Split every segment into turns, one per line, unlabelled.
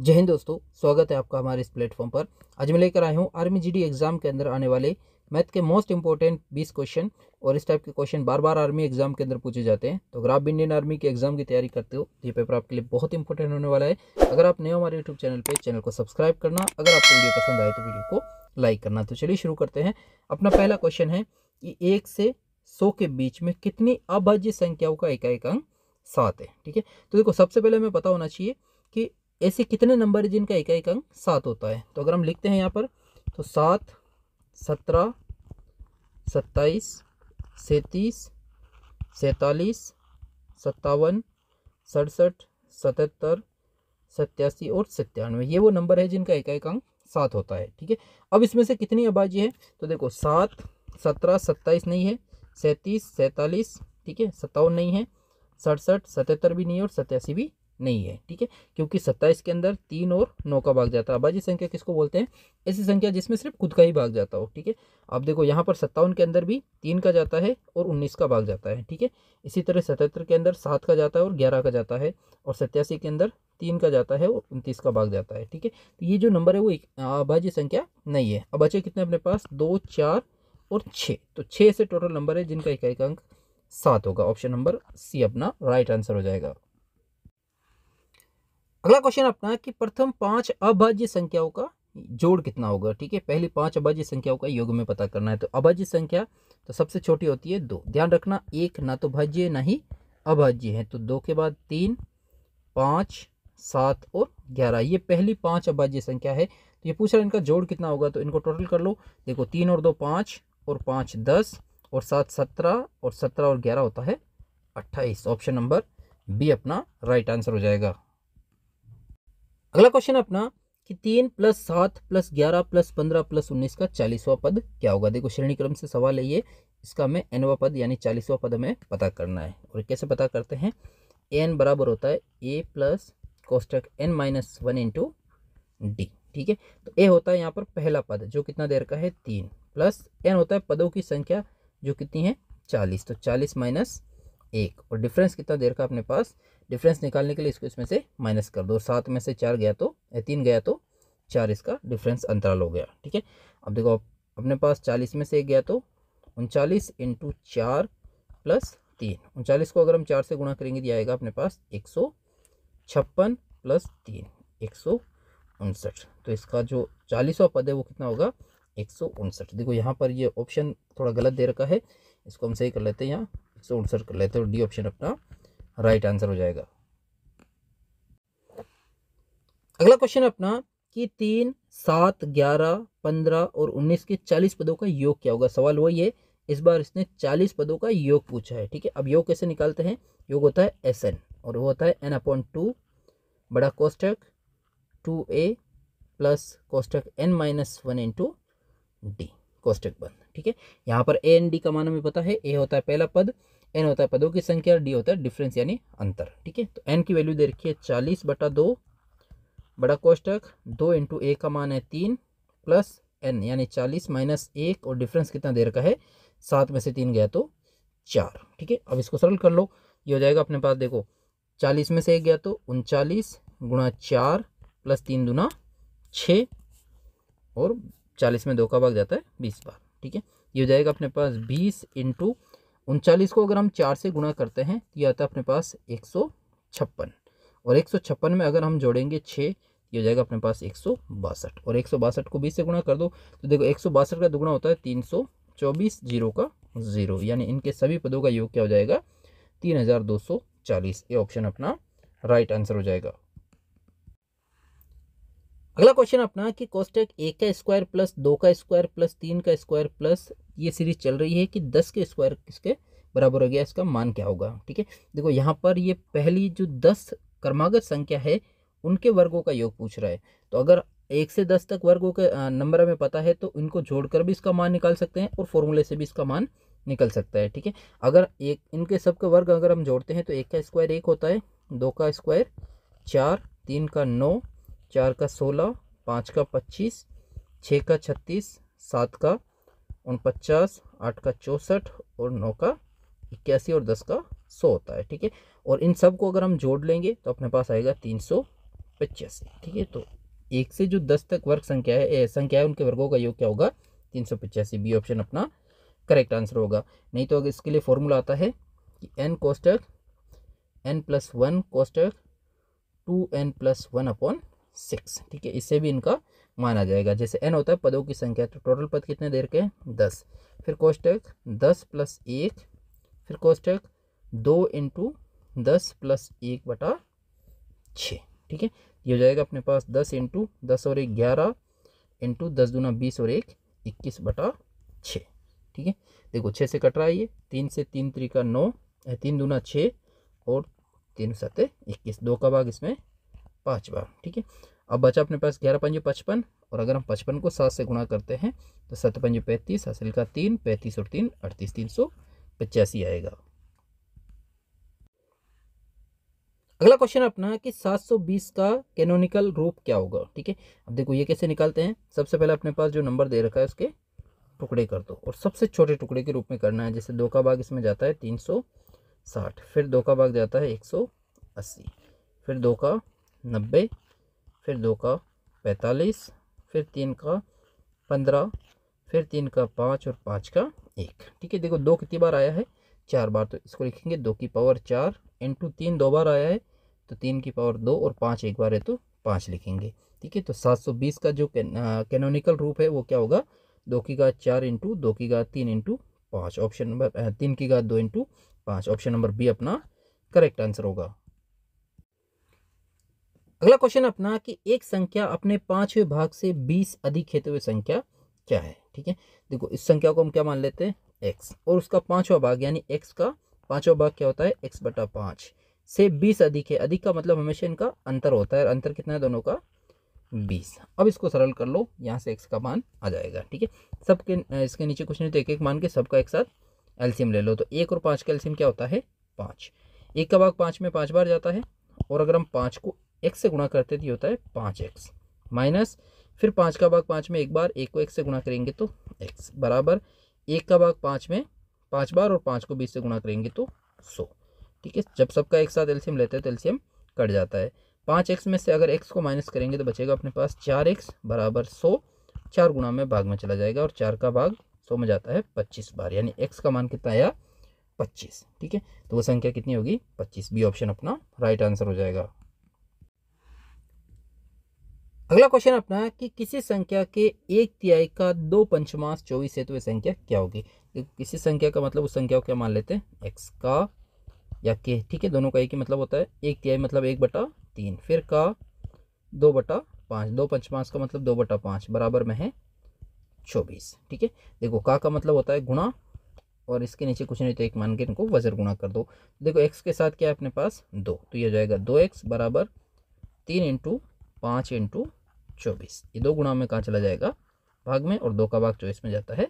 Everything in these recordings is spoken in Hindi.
जय हिंद दोस्तों स्वागत है आपका हमारे इस प्लेटफॉर्म पर आज मैं लेकर आया हूँ आर्मी जीडी एग्जाम के अंदर आने वाले मैथ के मोस्ट इंपॉर्टेंट 20 क्वेश्चन और इस टाइप के क्वेश्चन बार बार आर्मी एग्जाम के अंदर पूछे जाते हैं तो अगर आप इंडियन आर्मी के एग्जाम की तैयारी करते हो तो ये पेपर आपके लिए बहुत इंपॉर्टेंट होने वाला है अगर आप नए हमारे यूट्यूब चैनल पर चैनल को सब्सक्राइब करना अगर आपको वीडियो पसंद आए तो वीडियो को लाइक करना तो चलिए शुरू करते हैं अपना पहला क्वेश्चन है कि एक से सौ के बीच में कितनी अभाज्य संख्याओं का एकाएक अंक सात है ठीक है तो देखो सबसे पहले हमें पता होना चाहिए कि ऐसे कितने नंबर है जिनका एक एक अंक सात होता है तो अगर हम लिखते हैं यहाँ पर तो सात सत्रह सत्ताईस सैंतीस सैंतालीस सत्तावन सड़सठ सतहत्तर सत्यासी और सत्तानवे ये वो नंबर है जिनका एक एक अंक सात होता है ठीक है अब इसमें से कितनी आबाजी है तो देखो सात सत्रह सत्ताईस नहीं है सैंतीस सैंतालीस ठीक है सत्तावन नहीं है सड़सठ सतहत्तर भी नहीं है और सत्यासी भी नहीं है ठीक है क्योंकि सत्ताईस के अंदर तीन और नौ का भाग जाता है अभाज्य संख्या किसको बोलते हैं ऐसी संख्या जिसमें सिर्फ खुद का ही भाग जाता हो ठीक है आप देखो यहाँ पर सत्तावन के अंदर भी तीन का जाता है और उन्नीस का भाग जाता है ठीक है इसी तरह सतहत्तर के अंदर सात का जाता है और ग्यारह का जाता है और सत्यासी के अंदर तीन का जाता है और उनतीस का भाग जाता है ठीक है तो ये जो नंबर है वो एक अभाज्य संख्या नहीं है अब बचे कितने अपने पास दो चार और छः तो छः ऐसे टोटल नंबर है जिनका एक एक अंक सात होगा ऑप्शन नंबर सी अपना राइट आंसर हो जाएगा अगला क्वेश्चन अपना कि प्रथम पांच अभाज्य संख्याओं का जोड़ कितना होगा ठीक है पहली पांच अभाज्य संख्याओं का योग में पता करना है तो अभाज्य संख्या तो सबसे छोटी होती है दो ध्यान रखना एक ना तो भाज्य ना ही अभाज्य है तो दो के बाद तीन पाँच सात और ग्यारह ये पहली पांच अभाज्य संख्या है तो ये पूछ रहा है इनका जोड़ कितना होगा तो इनको टोटल कर लो देखो तीन और दो पाँच और पाँच दस और सात सत्रह और सत्रह और ग्यारह होता है अट्ठाईस ऑप्शन नंबर बी अपना राइट आंसर हो जाएगा अगला क्वेश्चन अपना कि तीन प्लस सात प्लस ग्यारह प्लस पंद्रह प्लस उन्नीस का चालीसवा पद क्या होगा देखो श्रेणी क्रम से सवाल है ये इसका हमें एनवा पद यानी चालीसवा पद हमें पता करना है और कैसे पता करते हैं ए एन बराबर होता है ए प्लस कोष्टक N minus one into D ठीक है तो ए होता है यहाँ पर पहला पद जो कितना देर का है तीन प्लस एन होता है पदों की संख्या जो कितनी है चालीस तो चालीस माइनस एक और डिफरेंस कितना देर का अपने पास डिफरेंस निकालने के लिए इसको इसमें से माइनस कर दो और सात में से चार गया तो या तीन गया तो चार इसका डिफरेंस अंतराल हो गया ठीक है अब देखो अपने पास चालीस में से एक गया तो उनचालीस इंटू चार प्लस तीन उनचालीस को अगर हम चार से गुणा करेंगे तो आएगा अपने पास एक सौ छप्पन प्लस तीन एक सौ उनसठ तो इसका जो चालीसवा पद है वो कितना होगा एक सौ उनसठ देखो यहाँ पर ये ऑप्शन थोड़ा गलत दे रखा है इसको हम सही कर लेते हैं यहाँ से उनसठ कर लेते हो डी ऑप्शन अपना राइट आंसर हो जाएगा अगला क्वेश्चन अपना कि तीन सात ग्यारह पंद्रह और उन्नीस के चालीस पदों का योग क्या होगा सवाल वही है इस बार इसने चालीस पदों का योग पूछा है ठीक है अब योग कैसे निकालते हैं योग होता है एस एन और वो होता है एन अपॉन टू बड़ा कोष्टक टू ए प्लस कोष्टक N minus one into D कोष्टक बंद ठीक है यहाँ पर ए एन डी का मान हमें पता है ए होता है पहला पद एन होता है पदों की संख्या डी होता है डिफरेंस यानी अंतर ठीक है तो एन की वैल्यू दे रखी है चालीस बटा दो बड़ा कोष्टक दो इंटू ए का मान है तीन प्लस एन यानी चालीस माइनस एक और डिफरेंस कितना दे रखा है सात में से तीन गया तो चार ठीक है अब इसको सरल कर लो ये हो जाएगा अपने पास देखो चालीस में से एक गया तो उनचालीस गुणा चार प्लस तीन दुना छः और चालीस में दो का भाग जाता है बीस बार ठीक है ये हो जाएगा अपने पास बीस इंटू उनचालीस को अगर हम चार से गुणा करते हैं तो यह आता है अपने पास एक सौ छप्पन और एक सौ छप्पन में अगर हम जोड़ेंगे छः यह हो जाएगा अपने पास एक सौ बासठ और एक सौ बासठ को बीस से गुणा कर दो तो देखो एक सौ बासठ का दुगुना होता है तीन सौ चौबीस जीरो का ज़ीरो यानी इनके सभी पदों का योग क्या हो जाएगा तीन हज़ार दो सौ चालीस ये ऑप्शन अपना राइट आंसर हो जाएगा अगला क्वेश्चन अपना कि कॉस्टेक एक का स्क्वायर प्लस दो का स्क्वायर प्लस तीन का स्क्वायर प्लस ये सीरीज चल रही है कि दस के स्क्वायर किसके बराबर हो गया इसका मान क्या होगा ठीक है देखो यहाँ पर ये पहली जो दस क्रमागत संख्या है उनके वर्गों का योग पूछ रहा है तो अगर एक से दस तक वर्गों के नंबर हमें पता है तो इनको जोड़कर भी इसका मान निकाल सकते हैं और फॉर्मूले से भी इसका मान निकल सकता है ठीक है अगर एक इनके सबके वर्ग अगर हम जोड़ते हैं तो एक का स्क्वायर एक होता है दो का स्क्वायर चार तीन का नौ चार का सोलह पाँच का पच्चीस छः का छत्तीस सात का उनपचास आठ का चौंसठ और नौ का इक्यासी और दस का सौ होता है ठीक है और इन सब को अगर हम जोड़ लेंगे तो अपने पास आएगा तीन सौ पचासी ठीक है तो एक से जो दस तक वर्ग संख्या है संख्या है उनके वर्गों का योग क्या होगा तीन सौ पचासी बी ऑप्शन अपना करेक्ट आंसर होगा नहीं तो अगर इसके लिए फॉर्मूला आता है कि एन कोष्टक एन प्लस वन कोष्टक two N plus one upon six ठीक है इससे भी इनका माना जाएगा जैसे एन होता है पदों की संख्या तो टोटल पद कितने देर के दस फिर कोष्टक दस प्लस एक फिर कोष्टक दो इंटू दस प्लस एक बटा छः ठीक है ये हो जाएगा अपने पास दस इंटू दस और एक ग्यारह इंटू दस दूना बीस और एक इक्कीस बटा छः ठीक है देखो छः से कट रहा है ये तीन से तीन त्रिका नौ तीन दूना छः और तीन सत्य इक्कीस दो का भाग इसमें पाँच बार ठीक है अब बचा अपने पास ग्यारह पंजे पचपन और अगर हम पचपन को सात से गुणा करते हैं तो सत पंजे पैंतीस हासिल का तीन पैंतीस और तीन अड़तीस तीन सौ पचासी आएगा अगला क्वेश्चन अपना कि 720 का कैनोनिकल रूप क्या होगा ठीक है अब देखो ये कैसे निकालते हैं सबसे पहले अपने पास जो नंबर दे रखा है उसके टुकड़े कर दो और सबसे छोटे टुकड़े के रूप में करना है जैसे दो का भाग इसमें जाता है 360 फिर दो का भाग जाता है 180 फिर दो का नब्बे फिर दो का पैंतालीस फिर तीन का पंद्रह फिर तीन का पाँच और पाँच का एक ठीक है देखो दो कितनी बार आया है चार बार तो इसको लिखेंगे दो की पावर चार इंटू तीन दो बार आया है तो तीन की पावर दो और पाँच एक बार है तो पाँच लिखेंगे ठीक है तो सात सौ बीस का जो कैनोनिकल रूप है वो क्या होगा दो की घात चार इंटू दो की घात तीन इंटू पाँच ऑप्शन नंबर तीन की घात दो इंटू पाँच ऑप्शन नंबर बी अपना करेक्ट आंसर होगा अगला क्वेश्चन अपना कि एक संख्या अपने पांचवें भाग से बीस अधिक तो हुए संख्या क्या है ठीक है देखो इस संख्या को हम क्या मान लेते हैं एक्स और उसका पांचवा भाग यानी एक्स का पांचवा भाग क्या होता है एक्स बटा पांच से बीस अधिक है अधिक का मतलब हमेशा इनका अंतर होता है अंतर कितना है दोनों का बीस अब इसको सरल कर लो यहाँ से एक्स का मान आ जाएगा ठीक है सबके इसके नीचे कुछ नहीं तो एक एक मान के सबका एक साथ एल्सियम ले लो तो एक और पाँच का एल्सियम क्या होता है पाँच एक का भाग पाँच में पाँच बार जाता है और अगर हम पाँच को एक्स से गुणा करते तो ये होता है पाँच एक्स माइनस फिर पाँच का भाग पाँच में एक बार एक को एक से गुणा करेंगे तो एक्स बराबर एक का भाग पाँच में पाँच बार और पाँच को बीस से गुणा करेंगे तो सौ ठीक है जब सबका एक साथ एल्शियम लेते हैं तो एल्शियम कट जाता है पाँच एक्स में से अगर एक्स को माइनस करेंगे तो बचेगा अपने पास चार एक्स बराबर सौ चार गुणा में भाग में चला जाएगा और चार का भाग सौ में जाता है पच्चीस बार यानी एक्स का मान कितना आया पच्चीस ठीक है तो वो संख्या कितनी होगी पच्चीस बी ऑप्शन अपना राइट आंसर हो जाएगा अगला क्वेश्चन अपना है कि किसी संख्या के एक तिहाई का दो पंचमांश चौबीस है तो वह संख्या क्या होगी किसी संख्या का मतलब उस संख्या को क्या मान लेते हैं एक्स का या के ठीक है दोनों का एक ही मतलब होता है एक तिहाई मतलब एक बटा तीन फिर का दो बटा पाँच दो पंचमांश का मतलब दो बटा पाँच बराबर में है चौबीस ठीक है देखो का का मतलब होता है गुणा और इसके नीचे कुछ नहीं तो एक मान के इनको वजर गुणा कर दो देखो एक्स के साथ क्या है अपने पास दो तो ये हो जाएगा दो एक्स बराबर तीन इंटू पाँच इंटू चौबीस ये दो गुणा में कहाँ चला जाएगा भाग में और दो का भाग चौबीस में जाता है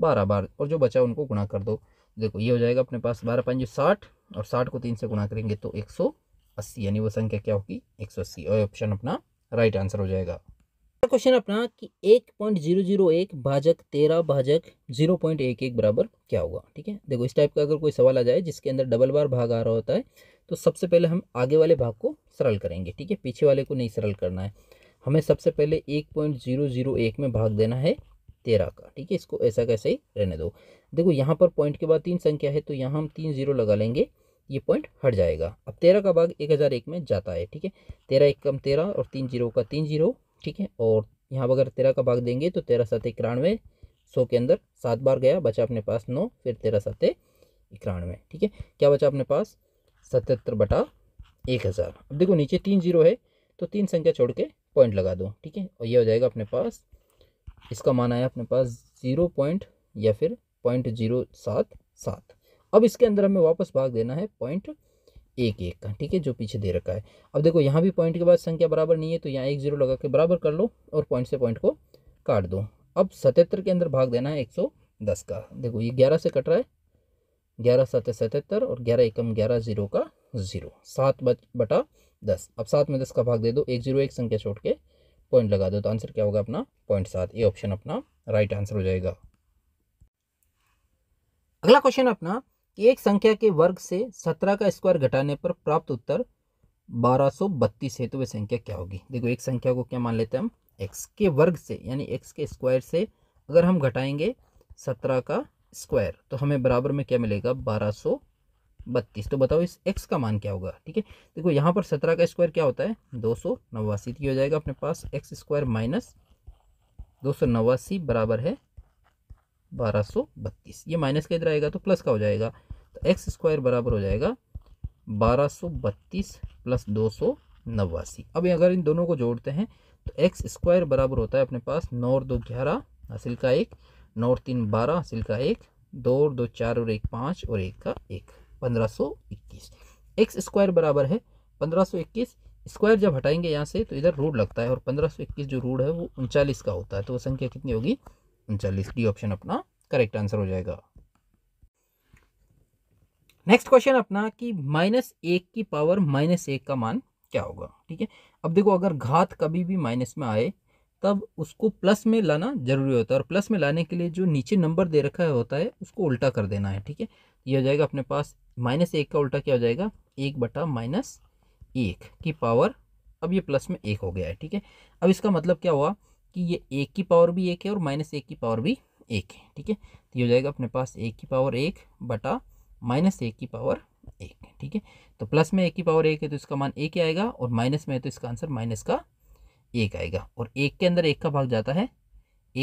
बारह बार और जो बचा उनको गुणा कर दो देखो ये हो जाएगा अपने पास बारह जो साठ और साठ को तीन से गुणा करेंगे तो एक सौ अस्सी यानी वो संख्या क्या होगी एक सौ अस्सी और ऑप्शन अपना राइट आंसर हो जाएगा क्वेश्चन अपना कि एक पॉइंट जीरो जीरो एक भाजक तेरह भाजक जीरो पॉइंट एक एक बराबर क्या होगा ठीक है देखो इस टाइप का अगर कोई सवाल आ जाए जिसके अंदर डबल बार भाग आ रहा होता है तो सबसे पहले हम आगे वाले भाग को सरल करेंगे ठीक है पीछे वाले को नहीं सरल करना है हमें सबसे पहले एक पॉइंट जीरो जीरो एक में भाग देना है तेरह का ठीक है इसको ऐसा कैसे ही रहने दो देखो यहाँ पर पॉइंट के बाद तीन संख्या है तो यहाँ हम तीन जीरो लगा लेंगे ये पॉइंट हट जाएगा अब तेरह का भाग एक हज़ार एक में जाता है ठीक है तेरह एक कम तेरह और तीन जीरो का तीन जीरो ठीक है और यहाँ अगर तेरह का भाग देंगे तो तेरह सात इक्यानवे सौ के अंदर सात बार गया बचा अपने पास नौ फिर तेरह सात इक्यानवे ठीक है क्या बचा अपने पास सतहत्तर बटा एक हज़ार अब देखो नीचे तीन जीरो है तो तीन संख्या छोड़ के पॉइंट लगा दो ठीक है और ये हो जाएगा अपने पास इसका मान आया अपने पास ज़ीरो पॉइंट या फिर पॉइंट जीरो सात सात अब इसके अंदर हमें वापस भाग देना है पॉइंट एक एक का ठीक है जो पीछे दे रखा है अब देखो यहाँ भी पॉइंट के बाद संख्या बराबर नहीं है तो यहाँ एक जीरो लगा के बराबर कर लो और पॉइंट से पॉइंट को काट दो अब सतहत्तर के अंदर भाग देना है एक सौ दस का देखो ये ग्यारह से कट रहा है ग्यारह सत्य सतहत्तर और ग्यारह एकम ग्यारह जीरो का जीरो सात बटा दस अब सात में दस का भाग दे दो एक जीरो एक संख्या छोड़ के पॉइंट लगा दो तो आंसर क्या होगा अपना पॉइंट सात ये ऑप्शन अपना राइट आंसर हो जाएगा अगला क्वेश्चन अपना कि एक संख्या के वर्ग से सत्रह का स्क्वायर घटाने पर प्राप्त उत्तर बारह सौ बत्तीस है तो वह संख्या क्या होगी देखो एक संख्या को क्या मान लेते हैं हम एक्स के वर्ग से यानी एक्स के स्क्वायर से अगर हम घटाएंगे सत्रह का स्क्वायर तो हमें बराबर में क्या मिलेगा बारह सौ बत्तीस तो बताओ इस एक्स का मान क्या होगा ठीक है देखो यहाँ पर सत्रह का स्क्वायर क्या होता है दो सौ नवासी तो हो जाएगा अपने पास एक्स स्क्वायर माइनस दो सौ नवासी बराबर है बारह सौ बत्तीस ये माइनस का इधर आएगा तो प्लस का हो जाएगा तो एक्स स्क्वायर बराबर हो जाएगा बारह सौ बत्तीस प्लस दो सौ नवासी अब अगर इन दोनों को जोड़ते हैं तो एक्स स्क्वायर बराबर होता है अपने पास नौ और दो ग्यारह हासिल का एक नौ और तीन बारह सिल का एक दो और दो चार और एक पाँच और एक का एक पंद्रह सौ इक्कीस एक्स स्क्वायर बराबर है पंद्रह सौ इक्कीस स्क्वायर जब हटाएंगे यहाँ से तो इधर रूड लगता है और पंद्रह सौ इक्कीस जो रूड है वो उनचालीस का होता है तो वो संख्या कितनी होगी उनचालीस डी ऑप्शन अपना करेक्ट आंसर हो जाएगा नेक्स्ट क्वेश्चन अपना कि माइनस एक की पावर माइनस एक का मान क्या होगा ठीक है अब देखो अगर घात कभी भी माइनस में आए तब उसको प्लस में लाना जरूरी होता है और प्लस में लाने के लिए जो नीचे नंबर दे रखा होता है उसको उल्टा कर देना है ठीक है ये हो जाएगा अपने पास माइनस एक का उल्टा क्या हो जाएगा एक बटा माइनस एक की पावर अब ये प्लस में एक हो गया है ठीक है अब इसका मतलब क्या हुआ कि ये एक की पावर भी एक है और माइनस एक की पावर भी एक है ठीक है तो ये हो जाएगा अपने पास एक की पावर एक बटा माइनस एक की पावर एक ठीक है तो प्लस में एक की पावर एक है तो इसका मान एक ही आएगा और माइनस में है तो इसका आंसर माइनस का एक आएगा और एक के अंदर एक का भाग जाता है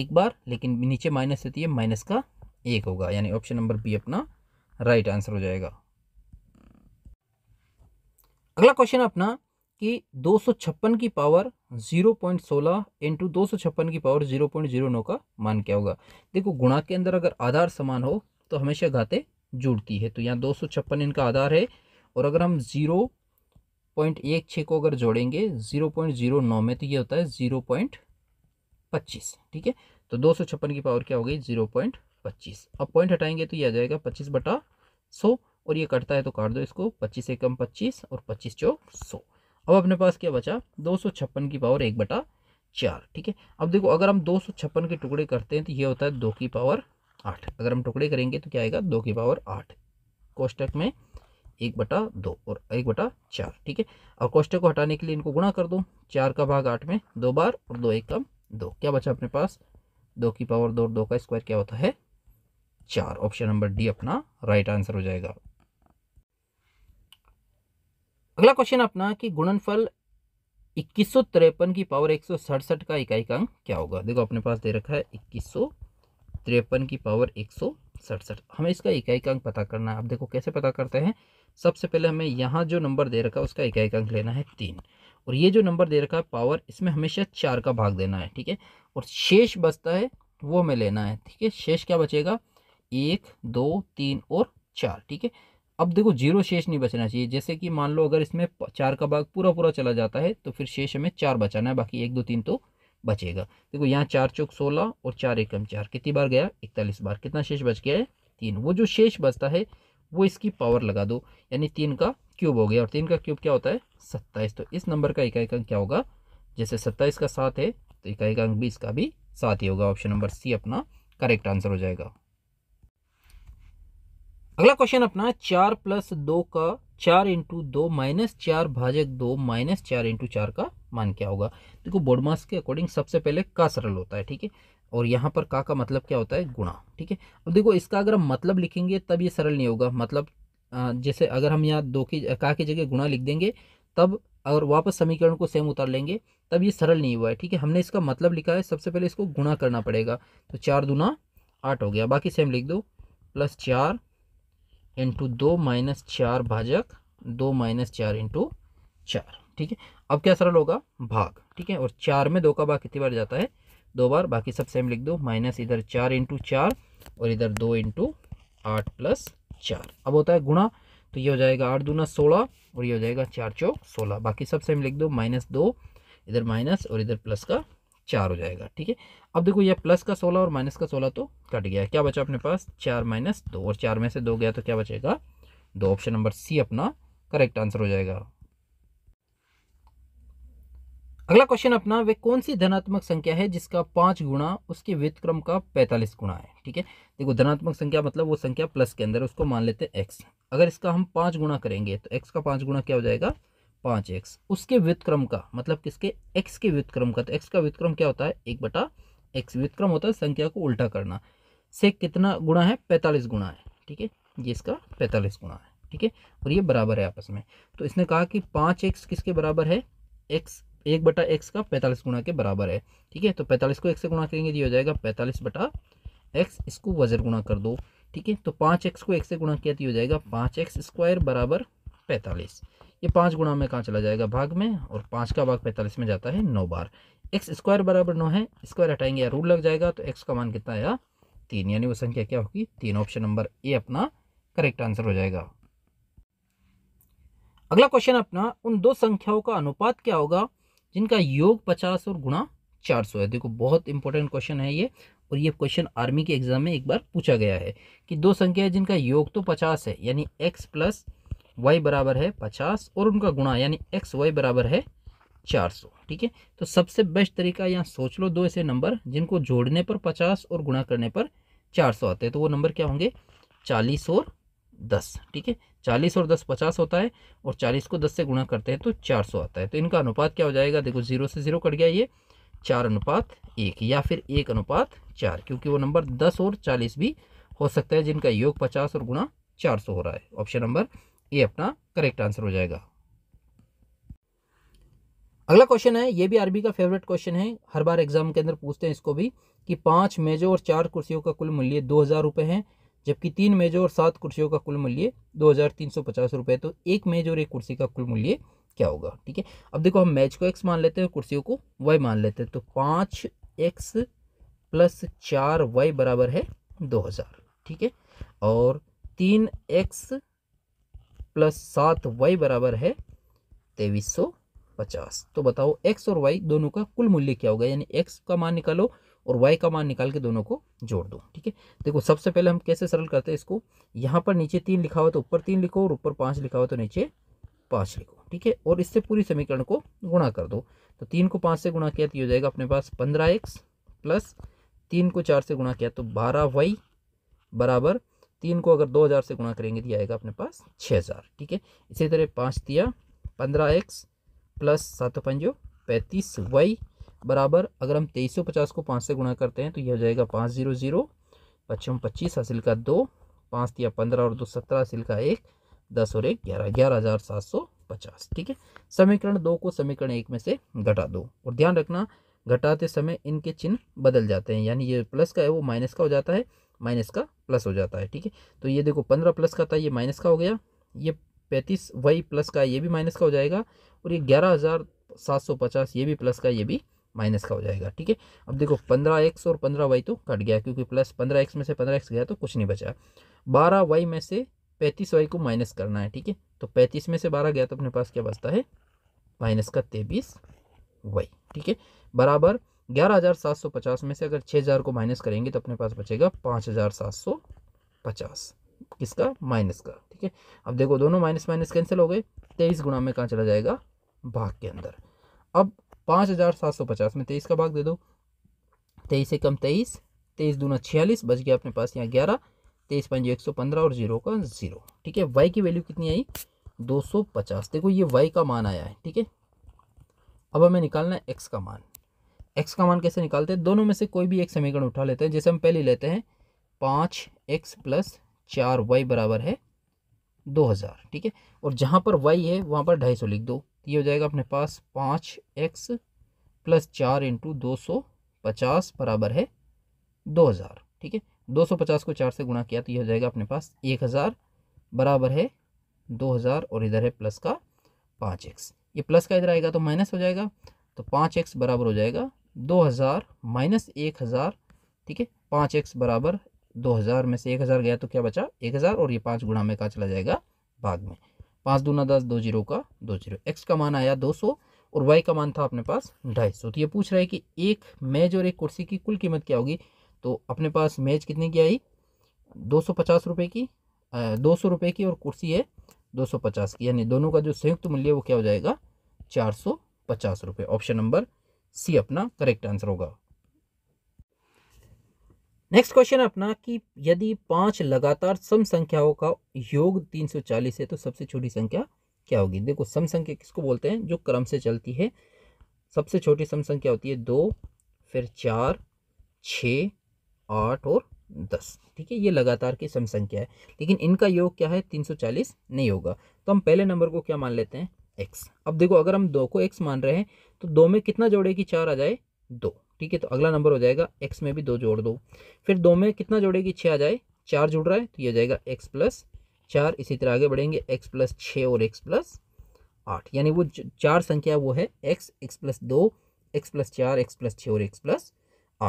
एक बार लेकिन नीचे माइनस रहती है माइनस का एक होगा यानी ऑप्शन नंबर बी अपना राइट आंसर हो जाएगा अगला क्वेश्चन अपना कि दो की पावर 0.16 पॉइंट सोलह इंटू दो की पावर 0.09 का मान क्या होगा देखो गुणा के अंदर अगर आधार समान हो तो हमेशा घाते जुड़ती है तो यहाँ दो इनका आधार है और अगर हम जीरो पॉइंट एक छः को अगर जोड़ेंगे ज़ीरो पॉइंट ज़ीरो नौ में तो ये होता है ज़ीरो पॉइंट पच्चीस ठीक है तो दो सौ छप्पन की पावर क्या हो गई ज़ीरो पॉइंट पच्चीस अब पॉइंट हटाएंगे तो ये आ जाएगा पच्चीस बटा सौ और ये कटता है तो काट दो इसको पच्चीस से कम पच्चीस और पच्चीस चौक सौ अब अपने पास क्या बचा दो सौ छप्पन की पावर एक बटा चार ठीक है अब देखो अगर हम दो सौ छप्पन के टुकड़े करते हैं तो ये होता है दो की पावर आठ अगर हम टुकड़े करेंगे तो क्या आएगा दो की पावर आठ कोष्टक में एक बटा दो और एक बटा चार ठीक है और कोष्टक को हटाने के लिए इनको गुणा कर दो चार का भाग आठ में दो बार और दो एक कम दो क्या बचा अपने पास दो की पावर दो और दो का स्क्वायर क्या होता है चार ऑप्शन नंबर डी अपना राइट आंसर हो जाएगा अगला क्वेश्चन अपना कि गुणनफल इक्कीस की पावर एक का इकाई का अंक क्या होगा देखो अपने पास दे रखा है इक्कीस तिरपन की पावर एक सौ सड़सठ हमें इसका इकाई का अंक पता करना है आप देखो कैसे पता करते हैं सबसे पहले हमें यहाँ जो नंबर दे रखा है उसका इकाई का अंक लेना है तीन और ये जो नंबर दे रखा है पावर इसमें हमेशा चार का भाग देना है ठीक है और शेष बचता है वो हमें लेना है ठीक है शेष क्या बचेगा एक दो तीन और चार ठीक है अब देखो जीरो शेष नहीं बचना चाहिए जैसे कि मान लो अगर इसमें चार का भाग पूरा पूरा चला जाता है तो फिर शेष हमें चार बचाना है बाकी एक दो तीन तो बचेगा देखो यहाँ चार चौक सोलह और चार एकम चार कितनी बार गया इकतालीस बार कितना शेष बच गया है तीन वो जो शेष बचता है वो इसकी पावर लगा दो यानी तीन का क्यूब हो गया और तीन का क्यूब क्या होता है सत्ताईस तो इस नंबर का इकाई अंक क्या होगा जैसे सत्ताईस का सात है तो इकाई अंक बीस का भी सात ही होगा ऑप्शन नंबर सी अपना करेक्ट आंसर हो जाएगा अगला क्वेश्चन अपना चार प्लस दो का चार इंटू दो माइनस चार भाजक दो माइनस चार इंटू चार का मान क्या होगा देखो बोडमास के अकॉर्डिंग सबसे पहले का सरल होता है ठीक है और यहाँ पर का का मतलब क्या होता है गुणा ठीक है अब देखो इसका अगर हम मतलब लिखेंगे तब ये सरल नहीं होगा मतलब जैसे अगर हम यहाँ दो की का की जगह गुणा लिख देंगे तब और वापस समीकरण को सेम उतार लेंगे तब ये सरल नहीं हुआ है ठीक है हमने इसका मतलब लिखा है सबसे पहले इसको गुणा करना पड़ेगा तो चार दुना आठ हो गया बाकी सेम लिख दो प्लस चार इंटू दो माइनस चार भाजक दो माइनस चार इंटू चार ठीक है अब क्या सरल होगा भाग ठीक है और चार में दो का भाग कितनी बार जाता है दो बार बाकी सब सेम लिख दो माइनस इधर चार इंटू चार और इधर दो इंटू आठ प्लस चार अब होता है गुणा तो ये हो जाएगा आठ दूना सोलह और ये हो जाएगा चार चौक सोलह बाकी सब सेम लिख दो माइनस दो इधर माइनस और इधर प्लस का चार हो जाएगा ठीक है अब देखो ये प्लस का सोलह और माइनस का सोलह तो कट गया क्या बचा अपने पास चार माइनस दो और चार में से दो गया तो क्या बचेगा दो ऑप्शन नंबर सी अपना करेक्ट आंसर हो जाएगा अगला क्वेश्चन अपना वे कौन सी धनात्मक संख्या है जिसका पांच गुणा उसके व्युतक्रम का पैंतालीस गुणा है ठीक है देखो धनात्मक संख्या मतलब वो संख्या प्लस के अंदर उसको मान लेते हैं एक्स अगर इसका हम पांच गुणा करेंगे तो एक्स का पांच गुणा क्या हो जाएगा पांच एक्स उसके व्युतक्रम का मतलब किसके एक्स के व्युतक्रम का तो एक्स का व्युतक्रम क्या होता है एक बटा एक्स व्युतक्रम होता है संख्या को उल्टा करना से कितना गुणा है पैंतालीस गुणा है ठीक है ये इसका पैंतालीस गुणा है ठीक है और ये बराबर है आपस में तो इसने कहा कि पांच एक्स किसके बराबर है एक्स एक बटा एक्स का पैंतालीस गुणा के बराबर है ठीक है तो पैंतालीस को एक से गुणा करेंगे ये हो जाएगा पैंतालीस बटा एक्स इसको वजर गुणा कर दो ठीक है तो पाँच एक्स को एक से गुणा किया तो हो जाएगा पाँच एक्स स्क्वायर बराबर पैंतालीस ये पाँच गुणा में कहाँ चला जाएगा भाग में और पाँच का भाग पैंतालीस में जाता है नौ बार एक्स स्क्वायर बराबर नौ है स्क्वायर हटाएंगे या रूल लग जाएगा तो एक्स का मान कितना आया तीन यानी वो संख्या क्या होगी तीन ऑप्शन नंबर ए अपना करेक्ट आंसर हो जाएगा अगला क्वेश्चन अपना उन दो संख्याओं का अनुपात क्या होगा जिनका योग पचास और गुणा चार सौ है देखो बहुत इंपॉर्टेंट क्वेश्चन है ये और ये क्वेश्चन आर्मी के एग्जाम में एक बार पूछा गया है कि दो संख्या है जिनका योग तो पचास है यानी एक्स प्लस वाई बराबर है पचास और उनका गुणा यानी एक्स वाई बराबर है चार सौ ठीक है तो सबसे बेस्ट तरीका यहाँ सोच लो दो ऐसे नंबर जिनको जोड़ने पर पचास और गुणा करने पर चार सौ आते हैं तो वो नंबर क्या होंगे चालीस और दस ठीक है चालीस और दस पचास होता है और चालीस को दस से गुणा करते हैं तो चार सौ आता है तो इनका अनुपात क्या हो जाएगा देखो जीरो से जीरो कट गया ये चार अनुपात एक या फिर एक अनुपात चार क्योंकि वो नंबर दस और चालीस भी हो सकता है जिनका योग पचास और गुणा चार सौ हो रहा है ऑप्शन नंबर ए अपना करेक्ट आंसर हो जाएगा अगला क्वेश्चन है ये भी आरबी का फेवरेट क्वेश्चन है हर बार एग्जाम के अंदर पूछते हैं इसको भी कि पांच मेजों और चार कुर्सियों का कुल मूल्य दो हज़ार रुपए है जबकि तीन मेज़ और सात कुर्सियों का कुल मूल्य दो हज़ार तीन सौ पचास रुपये तो एक मेज़ और एक कुर्सी का कुल मूल्य क्या होगा ठीक है अब देखो हम मेज को एक्स मान लेते हैं और कुर्सियों को वाई मान लेते हैं तो पाँच एक्स प्लस चार वाई बराबर है दो हज़ार ठीक है और तीन एक्स प्लस सात वाई बराबर है तेईस सौ पचास तो बताओ एक्स और वाई दोनों का कुल मूल्य क्या होगा यानी एक्स का मान निकालो और वाई का मान निकाल के दोनों को जोड़ दो ठीक है देखो सबसे पहले हम कैसे सरल करते हैं इसको यहाँ पर नीचे तीन लिखा हुआ तो ऊपर तीन लिखो और ऊपर पाँच लिखा हुआ तो नीचे पाँच लिखो ठीक है और इससे पूरी समीकरण को गुणा कर दो तो तीन को पाँच से गुणा किया तो हो जाएगा अपने पास पंद्रह एक्स प्लस तीन को चार से गुणा किया तो बारह वाई बराबर तीन को अगर दो हज़ार से गुणा करेंगे तो आएगा अपने पास छः हज़ार ठीक है इसी तरह पाँच दिया पंद्रह एक्स प्लस सात पंजो पैंतीस वाई बराबर अगर हम तेईस सौ पचास को पाँच से गुणा करते हैं तो यह हो जाएगा पाँच ज़ीरो ज़ीरो पचपन पच्चीस हासिल का दो पाँच या पंद्रह और दो सत्रह हासिल का एक दस और एक ग्यारह ग्यारह हज़ार सात सौ पचास ठीक है समीकरण दो को समीकरण एक में से घटा दो और ध्यान रखना घटाते समय इनके चिन्ह बदल जाते हैं यानी ये प्लस का है वो माइनस का हो जाता है माइनस का प्लस हो जाता है ठीक है तो ये देखो पंद्रह प्लस का था ये माइनस का हो गया ये पैंतीस वाई प्लस का ये भी माइनस का हो जाएगा और ये ग्यारह हज़ार सात सौ पचास ये भी प्लस का ये भी माइनस का हो जाएगा ठीक है अब देखो पंद्रह एक्स और पंद्रह वाई तो कट गया क्योंकि प्लस पंद्रह एक्स में से पंद्रह एक्स गया तो कुछ नहीं बचा बारह वाई में से पैंतीस वाई को माइनस करना है ठीक है तो पैंतीस में से बारह गया तो अपने पास क्या बचता है माइनस का तेबीस वाई ठीक है बराबर ग्यारह हज़ार सात सौ पचास में से अगर छः हज़ार को माइनस करेंगे तो अपने पास बचेगा पाँच हज़ार सात सौ पचास किसका माइनस का ठीक है अब देखो दोनों माइनस माइनस कैंसिल हो गए तेईस गुणा में कहाँ चला जाएगा भाग के अंदर अब पाँच हज़ार सात सौ पचास में तेईस का भाग दे दो तेईस से कम तेईस तेईस दूना छियालीस बच गया अपने पास यहाँ ग्यारह तेईस पाँच एक सौ पंद्रह और जीरो का जीरो ठीक है वाई की वैल्यू कितनी आई दो सौ पचास देखो ये वाई का मान आया है ठीक है अब हमें निकालना है एक्स का मान एक्स का मान कैसे निकालते हैं दोनों में से कोई भी एक समीकरण उठा लेते हैं जैसे हम पहले लेते हैं पाँच एक्स प्लस चार वाई बराबर है दो हज़ार ठीक है और जहाँ पर वाई है वहाँ पर ढाई सौ लिख दो तो ये हो जाएगा अपने पास पाँच एक्स प्लस चार इंटू दो सौ पचास बराबर है दो हज़ार ठीक है दो सौ पचास को चार से गुणा किया तो ये हो जाएगा अपने पास एक हज़ार बराबर है दो हज़ार और इधर है प्लस का पाँच एक्स ये प्लस का इधर आएगा तो माइनस हो जाएगा तो पाँच एक्स बराबर हो जाएगा दो हज़ार माइनस एक हज़ार ठीक है पाँच एक्स बराबर दो हज़ार में से एक हज़ार गया तो क्या बचा एक हज़ार और ये पाँच गुणा में कहा चला जाएगा भाग में पाँच दो ना दस दो जीरो का दो जीरो एक्स का मान आया दो सौ और वाई का मान था अपने पास ढाई सौ तो ये पूछ रहा है कि एक मेज और एक कुर्सी की कुल कीमत क्या होगी तो अपने पास मेज कितने की आई दो सौ पचास रुपये की दो सौ रुपये की और कुर्सी है दो सौ पचास की यानी दोनों का जो संयुक्त मूल्य है वो क्या हो जाएगा चार सौ पचास रुपये ऑप्शन नंबर सी अपना करेक्ट आंसर होगा नेक्स्ट क्वेश्चन अपना कि यदि पांच लगातार सम संख्याओं का योग 340 है तो सबसे छोटी संख्या क्या होगी देखो सम संख्या किसको बोलते हैं जो क्रम से चलती है सबसे छोटी सम संख्या होती है दो फिर चार छ आठ और दस ठीक है ये लगातार की सम संख्या है लेकिन इनका योग क्या है 340 नहीं होगा तो हम पहले नंबर को क्या मान लेते हैं एक्स अब देखो अगर हम दो को एक्स मान रहे हैं तो दो में कितना जोड़े कि चार आ जाए दो ठीक है तो अगला नंबर हो जाएगा एक्स में भी दो जोड़ दो फिर दो में कितना जोड़ेगी छः आ जाए चार जुड़ रहा है तो ये जाएगा एक्स प्लस चार इसी तरह आगे बढ़ेंगे एक्स प्लस छः और एक्स प्लस आठ यानी वो चार संख्या वो है एक्स एक्स प्लस दो एक्स प्लस चार एक्स प्लस छः और एक्स प्लस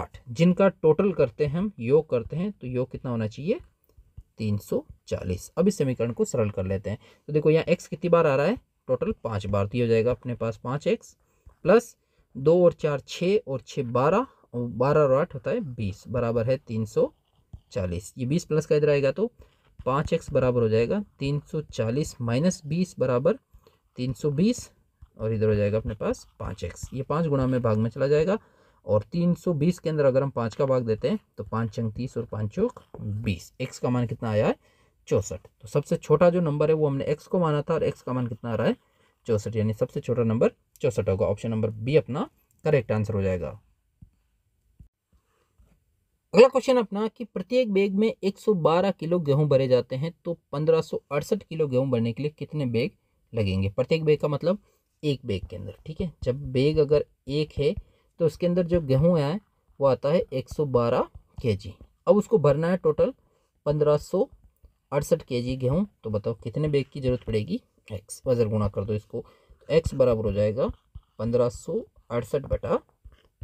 आठ जिनका टोटल करते हैं हम योग करते हैं तो योग कितना होना चाहिए तीन सौ चालीस अब इस समीकरण को सरल कर लेते हैं तो देखो यहाँ एक्स कितनी बार आ रहा है टोटल पाँच बार तो ये हो जाएगा अपने पास पाँच एक्स प्लस दो और चार छः और छः बारह और बारह और आठ होता है बीस बराबर है तीन सौ चालीस ये बीस प्लस का इधर आएगा तो पाँच एक्स बराबर हो जाएगा तीन सौ चालीस माइनस बीस बराबर तीन सौ बीस और इधर हो जाएगा अपने पास पाँच एक्स ये पाँच गुणा में भाग में चला जाएगा और तीन सौ बीस के अंदर अगर हम पाँच का भाग देते हैं तो पाँच चंग तीस और पाँच चौक बीस एक्स का मान कितना आया है चौंसठ तो सबसे छोटा जो नंबर है वो हमने एक्स को माना था और एक्स का मान कितना आ रहा है चौंसठ यानी सबसे छोटा नंबर चौंसठ होगा ऑप्शन नंबर बी अपना करेक्ट आंसर हो जाएगा अगला क्वेश्चन अपना कि प्रत्येक बैग में 112 किलो गेहूं भरे जाते हैं तो 1568 किलो गेहूं भरने के लिए कितने बैग लगेंगे प्रत्येक बैग का मतलब एक बैग के अंदर ठीक है जब बैग अगर एक है तो उसके अंदर जो गेहूँ है वो आता है 112 केजी अब उसको भरना है टोटल 1568 केजी गेहूँ तो बताओ कितने बैग की ज़रूरत पड़ेगी एक्स वजर गुणा कर दो इसको तो एक्स बराबर हो जाएगा पंद्रह सौ अड़सठ बटा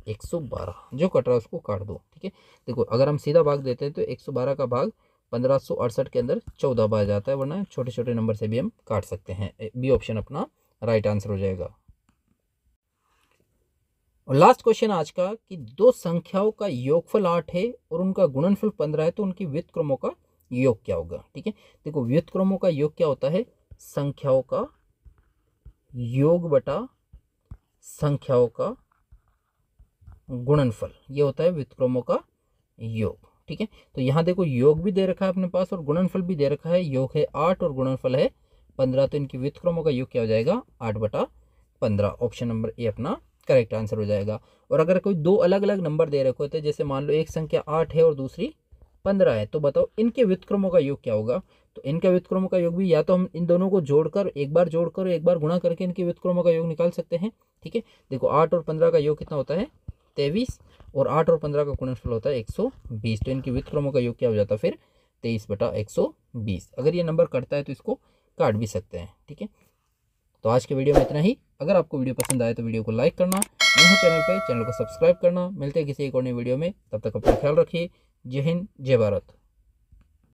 एक सौ बारह जो कट रहा है उसको काट दो ठीक है देखो अगर हम सीधा भाग देते हैं तो एक सौ बारह का भाग पंद्रह सौ अड़सठ के अंदर चौदह बार जाता है वरना छोटे छोटे नंबर से भी हम काट सकते हैं बी ऑप्शन अपना राइट आंसर हो जाएगा और लास्ट क्वेश्चन आज का कि दो संख्याओं का योगफल आठ है और उनका गुणनफल पंद्रह है तो उनकी व्युत क्रमों का योग क्या होगा ठीक है देखो व्युत क्रमों का योग क्या होता है संख्याओं का योग बटा संख्याओं का गुणनफल ये होता है व्युतक्रमों का योग ठीक है तो यहाँ देखो योग भी दे रखा है अपने पास और गुणनफल भी दे रखा है योग है आठ और गुणनफल है पंद्रह तो इनके व्युतक्रमों का योग क्या हो जाएगा आठ बटा पंद्रह ऑप्शन नंबर ए अपना करेक्ट आंसर हो जाएगा और अगर कोई दो अलग अलग नंबर दे रखे होते जैसे मान लो एक संख्या आठ है और दूसरी पंद्रह है तो बताओ इनके व्युतक्रमों का योग क्या होगा तो इनका व्युतक्रमों का योग भी या तो हम इन दोनों को जोड़कर एक बार जोड़कर एक बार गुणा करके इनके व्युतक्रमों का योग निकाल सकते हैं ठीक है देखो आठ और पंद्रह का योग कितना होता है तेईस और आठ और पंद्रह का गुणनफल होता है एक सौ बीस तो इनके व्युतक्रमों का योग क्या हो जाता है फिर तेईस बटा एक सौ बीस अगर ये नंबर कटता है तो इसको काट भी सकते हैं ठीक है तो आज के वीडियो में इतना ही अगर आपको वीडियो पसंद आए तो वीडियो को लाइक करना नए चैनल पर चैनल को सब्सक्राइब करना मिलते हैं किसी एक और नई वीडियो में तब तक अपना ख्याल रखिए जय हिंद जय भारत